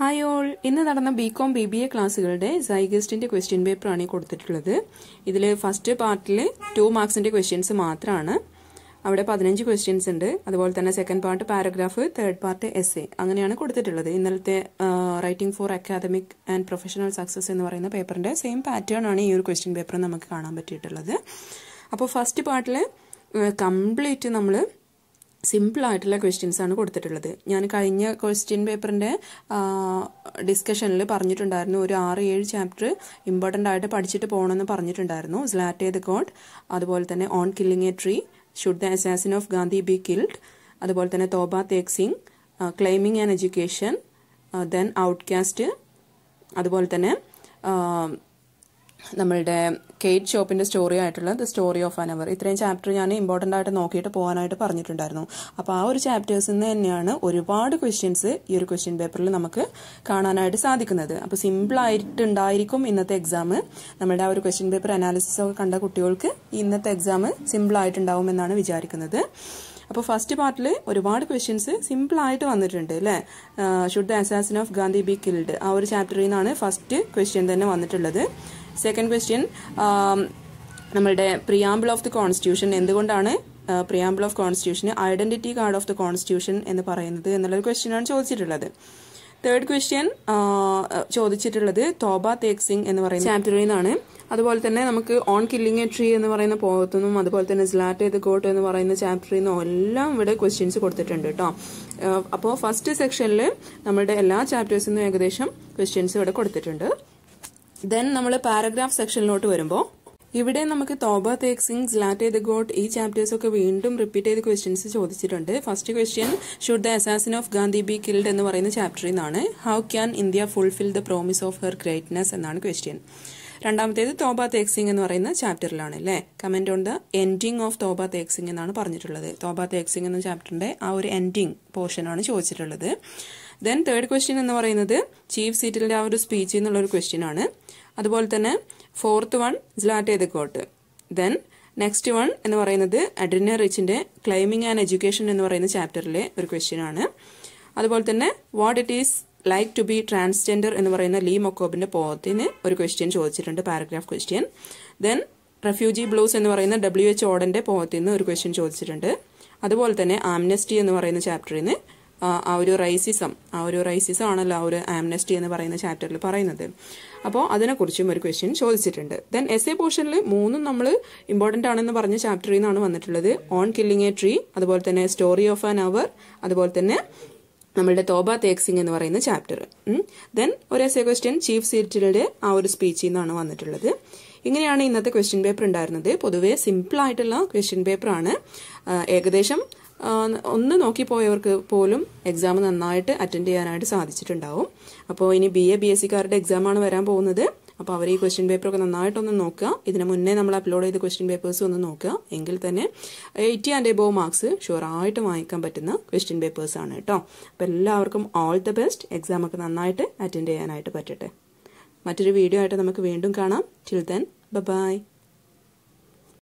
hi all ഇന്ന് നടന്ന B Com B B A ക്ലാസ്സുകളുടെ സൈഗസ്റ്റിന്റെ ക്വസ്റ്റ്യൻ പേപ്പറാണ് കൊടുത്തിട്ടുള്ളത് ഇതിൽ ഫസ്റ്റ് പാർട്ടിൽ ടു മാർക്സിന്റെ ക്വസ്റ്റ്യൻസ് മാത്രമാണ് അവിടെ പതിനഞ്ച് ക്വസ്റ്റ്യൻസ് ഉണ്ട് അതുപോലെ തന്നെ second part paragraph third part essay അങ്ങനെയാണ് കൊടുത്തിട്ടുള്ളത് ഇന്നലത്തെ writing for academic and professional success എന്ന് പറയുന്ന പേപ്പറിന്റെ സെയിം പാറ്റേൺ ആണ് ഈ ഒരു ക്വസ്റ്റ്യൻ പേപ്പർ നമുക്ക് കാണാൻ പറ്റിയിട്ടുള്ളത് അപ്പോൾ ഫസ്റ്റ് പാർട്ടിൽ കംപ്ലീറ്റ് നമ്മൾ സിമ്പിൾ ആയിട്ടുള്ള ക്വസ്റ്റ്യൻസ് ആണ് കൊടുത്തിട്ടുള്ളത് ഞാൻ കഴിഞ്ഞ ക്വസ്റ്റ്യൻ പേപ്പറിൻ്റെ ഡിസ്കഷനിൽ പറഞ്ഞിട്ടുണ്ടായിരുന്നു ഒരു ആറ് ഏഴ് ചാപ്റ്റർ ഇമ്പോർട്ടൻ്റ് ആയിട്ട് പഠിച്ചിട്ട് പോകണമെന്ന് പറഞ്ഞിട്ടുണ്ടായിരുന്നു സ്ലാറ്റ് ദ ഗോഡ് അതുപോലെ തന്നെ on killing a tree should the assassin of Gandhi be killed അതുപോലെ തന്നെ Toba Tek Singh claiming and education then outcast അതുപോലെ തന്നെ നമ്മളുടെ കേറ്റ് ഷോപ്പിൻ്റെ സ്റ്റോറി ആയിട്ടുള്ള ദ സ്റ്റോറി ഓഫ് അനവർ ഇത്രയും ചാപ്റ്റർ ഞാൻ ഇമ്പോർട്ടൻ്റ് ആയിട്ട് നോക്കിയിട്ട് പോകാനായിട്ട് പറഞ്ഞിട്ടുണ്ടായിരുന്നു അപ്പോൾ ആ ഒരു ചാപ്റ്റേഴ്സിൽ നിന്ന് തന്നെയാണ് ഒരുപാട് ക്വസ്റ്റ്യൻസ് ഈ ഒരു ക്വസ്റ്റ്യൻ പേപ്പറിൽ നമുക്ക് കാണാനായിട്ട് സാധിക്കുന്നത് അപ്പോൾ സിമ്പിളായിട്ടുണ്ടായിരിക്കും ഇന്നത്തെ എക്സാം നമ്മുടെ ആ ഒരു ക്വസ്റ്റ്യൻ പേപ്പർ അനാലിസിസ് ഒക്കെ കണ്ട കുട്ടികൾക്ക് ഇന്നത്തെ എക്സാം സിമ്പിളായിട്ടുണ്ടാവും എന്നാണ് വിചാരിക്കുന്നത് അപ്പോൾ ഫസ്റ്റ് പാർട്ടിൽ ഒരുപാട് ക്വസ്റ്റ്യൻസ് സിമ്പിളായിട്ട് വന്നിട്ടുണ്ട് അല്ലേ should the assassin of Gandhi be killed ആ ഒരു ചാപ്റ്ററിൽ നിന്നാണ് ഫസ്റ്റ് ക്വസ്റ്റ്യൻ തന്നെ വന്നിട്ടുള്ളത് സെക്കൻഡ് ക്വസ്റ്റ്യൻ um, നമ്മളുടെ പ്രിയാമ്പിൾ ഓഫ് ദി കോൺസ്റ്റിറ്റ്യൂഷൻ എന്തുകൊണ്ടാണ് പ്രിയാമ്പിൾ ഓഫ് കോൺസ്റ്റിറ്റ്യൂഷന് identity card of the constitution എന്ന് പറയുന്നത് എന്നുള്ളൊരു ക്വസ്റ്റ്യനാണ് ചോദിച്ചിട്ടുള്ളത് തേർഡ് ക്വസ്റ്റ്യൻ uh, ചോദിച്ചിട്ടുള്ളത് തോബ തേക് സിംഗ് എന്ന് പറയുന്ന ചാപ്റ്ററിൽ നിന്നാണ് അതുപോലെ തന്നെ നമുക്ക് ഓൺ കില്ലിംഗ് എ ട്രീ എന്ന് പറയുന്ന പോകത്തുനിന്നും അതുപോലെ തന്നെ സ്ലാറ്റ് ചെയ്ത് കോട്ട് എന്ന് പറയുന്ന ചാപ്റ്ററിൽ നിന്നും എല്ലാം ഇവിടെ ക്വസ്റ്റ്യൻസ് കൊടുത്തിട്ടുണ്ട് കേട്ടോ uh, അപ്പോൾ ഫസ്റ്റ് സെക്ഷനിൽ നമ്മുടെ എല്ലാ ചാപ്റ്റേഴ്സിൽ നിന്നും ഏകദേശം ക്വസ്റ്റ്യൻസ് ഇവിടെ കൊടുത്തിട്ടുണ്ട് ദെൻ നമ്മൾ പാരഗ്രാഫ് സെക്ഷനിലോട്ട് വരുമ്പോൾ ഇവിടെ നമുക്ക് Toba Tek Singh let the goat ഈ ചാപ്റ്റേഴ്സ് ഒക്കെ വീണ്ടും റിപ്പീറ്റ് ചെയ്ത് ക്വസ്റ്റ്യൻസ് ചോദിച്ചിട്ടുണ്ട് first question should the assassin of Gandhi be killed എന്ന് പറയുന്ന ചാപ്റ്ററിൽ നിന്നാണ് how can India fulfil the promise of her greatness എന്നാണ് ക്വസ്റ്റ്യൻ രണ്ടാമത്തേത് തോബ തേക് സിംഗ് എന്ന് പറയുന്ന ചാപ്റ്ററിലാണ് അല്ലേ comment on the ending of Toba Tek Singh എന്നാണ് പറഞ്ഞിട്ടുള്ളത് തോബ തേക് സിംഗ് എന്ന ചാപ്റ്ററിന്റെ ആ ഒരു എൻഡിങ് പോർഷനാണ് ചോദിച്ചിട്ടുള്ളത് ദെൻ തേർഡ് ക്വസ്റ്റ്യൻ എന്ന് പറയുന്നത് ചീഫ് സീറ്റിലെ ആ ഒരു സ്പീച്ച് എന്നുള്ള ഒരു ക്വസ്റ്റ്യൻ ആണ് അതുപോലെ തന്നെ ഫോർത്ത് വൺ ജ്ലാറ്റെ the coat then next one എന്ന് പറയുന്നത് അഡ്രിന റിച്ചിൻ്റെ ക്ലൈമിംഗ് ആൻഡ് എഡ്യൂക്കേഷൻ എന്ന് പറയുന്ന ചാപ്റ്ററിലെ ഒരു ക്വസ്റ്റ്യൻ ആണ് അതുപോലെ തന്നെ what it is like to be transgender എന്ന് പറയുന്ന ലീ മൊക്കോബിൻ്റെ പോത്തിന് ഒരു ക്വസ്റ്റ്യൻ ചോദിച്ചിട്ടുണ്ട് paragraph question then refugee blues എന്ന് പറയുന്ന ഡബ്ല്യു എച്ച് ഓഡൻ്റെ പോത്തിൽ ഒരു ക്വസ്റ്റ്യൻ ചോദിച്ചിട്ടുണ്ട് അതുപോലെ തന്നെ ആംനസ്റ്റി എന്ന് പറയുന്ന ചാപ്റ്ററിൽ നിന്ന് ആ ഒരു റൈസിസം ആ ഒരു റൈസിസം ആണല്ലോ ആ ഒരു ആംനസ്റ്റി എന്ന് പറയുന്ന ചാപ്റ്ററിൽ പറയുന്നത് അപ്പോൾ അതിനെക്കുറിച്ചും ഒരു ക്വസ്റ്റ്യൻ ചോദിച്ചിട്ടുണ്ട് ദെൻ എസ് എ പോർഷനിൽ മൂന്നും നമ്മൾ ഇമ്പോർട്ടൻ്റ് ആണെന്ന് പറഞ്ഞ ചാപ്റ്ററിൽ നിന്നാണ് വന്നിട്ടുള്ളത് ഓൺ കില്ലിംഗ് എ ട്രീ അതുപോലെ തന്നെ സ്റ്റോറി ഓഫ് ആൻ അവർ അതുപോലെ തന്നെ നമ്മളുടെ തോബ സിംഗ് എന്ന് പറയുന്ന ചാപ്റ്റർ ദെൻ ഒരു എസ് എ ക്വസ്റ്റ്യൻ ചീഫ് സീറ്റിലെ ആ ഒരു സ്പീച്ചിൽ നിന്നാണ് വന്നിട്ടുള്ളത് ഇങ്ങനെയാണ് ഇന്നത്തെ ക്വസ്റ്റ്യൻ പേപ്പർ ഉണ്ടായിരുന്നത് പൊതുവേ സിമ്പിൾ ആയിട്ടുള്ള ക്വസ്റ്റ്യൻ പേപ്പറാണ് ഏകദേശം ഒന്ന് നോക്കിപ്പോയവർക്ക് പോലും എക്സാം നന്നായിട്ട് അറ്റൻഡ് ചെയ്യാനായിട്ട് സാധിച്ചിട്ടുണ്ടാവും അപ്പോൾ ഇനി ബി എ ബി എസ് സിക്കാരുടെ എക്സാമാണ് വരാൻ പോകുന്നത് അപ്പോൾ അവർ ഈ ക്വസ്റ്റ്യൻ പേപ്പറൊക്കെ നന്നായിട്ടൊന്ന് നോക്കുക ഇതിന് മുന്നേ നമ്മൾ അപ്ലോഡ് ചെയ്ത ക്വസ്റ്റ്യൻ പേപ്പേഴ്സ് ഒന്ന് നോക്കുക എങ്കിൽ തന്നെ എയ്റ്റി ആൻഡ് എബോവ് മാർക്സ് ഷുവറായിട്ട് വാങ്ങിക്കാൻ പറ്റുന്ന ക്വസ്റ്റ്യൻ പേപ്പേഴ്സ് ആണ് കേട്ടോ അപ്പോൾ എല്ലാവർക്കും ഓൾ ദ ബെസ്റ്റ് എക്സാം ഒക്കെ നന്നായിട്ട് അറ്റൻഡ് ചെയ്യാനായിട്ട് പറ്റട്ടെ മറ്റൊരു വീഡിയോ ആയിട്ട് നമുക്ക് വീണ്ടും കാണാം ടിൽ ദെൻ ബൈ